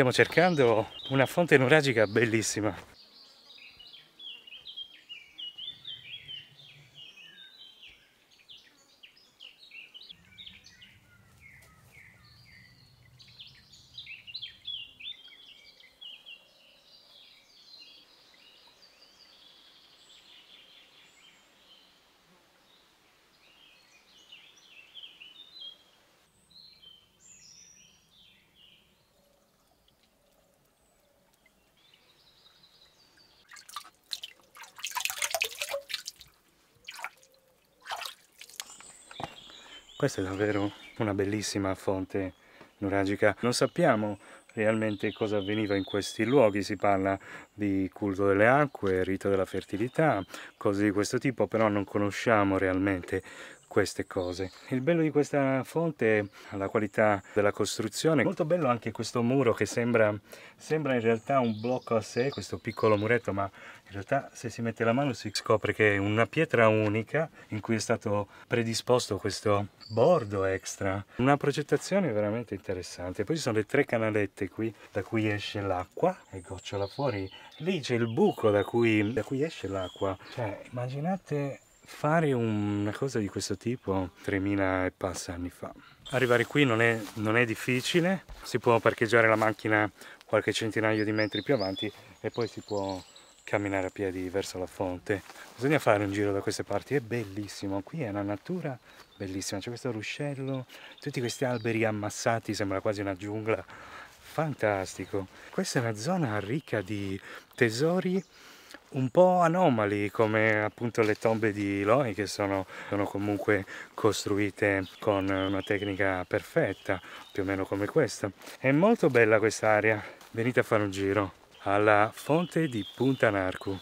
Stiamo cercando una fonte nuragica bellissima. Questa è davvero una bellissima fonte nuragica. Non sappiamo realmente cosa avveniva in questi luoghi, si parla di culto delle acque, rito della fertilità, cose di questo tipo, però non conosciamo realmente queste cose. Il bello di questa fonte è la qualità della costruzione, molto bello anche questo muro che sembra, sembra in realtà un blocco a sé, questo piccolo muretto, ma in realtà se si mette la mano si scopre che è una pietra unica in cui è stato predisposto questo bordo extra. Una progettazione veramente interessante. Poi ci sono le tre canalette qui da cui esce l'acqua e gocciola fuori. Lì c'è il buco da cui, da cui esce l'acqua. Cioè, immaginate fare una cosa di questo tipo 3000 e passa anni fa. Arrivare qui non è, non è, difficile, si può parcheggiare la macchina qualche centinaio di metri più avanti e poi si può camminare a piedi verso la fonte. Bisogna fare un giro da queste parti, è bellissimo, qui è una natura bellissima, c'è questo ruscello, tutti questi alberi ammassati, sembra quasi una giungla, fantastico. Questa è una zona ricca di tesori un po' anomali come appunto le tombe di Loi che sono, sono, comunque costruite con una tecnica perfetta, più o meno come questa. È molto bella quest'area, venite a fare un giro alla fonte di Punta Narcu.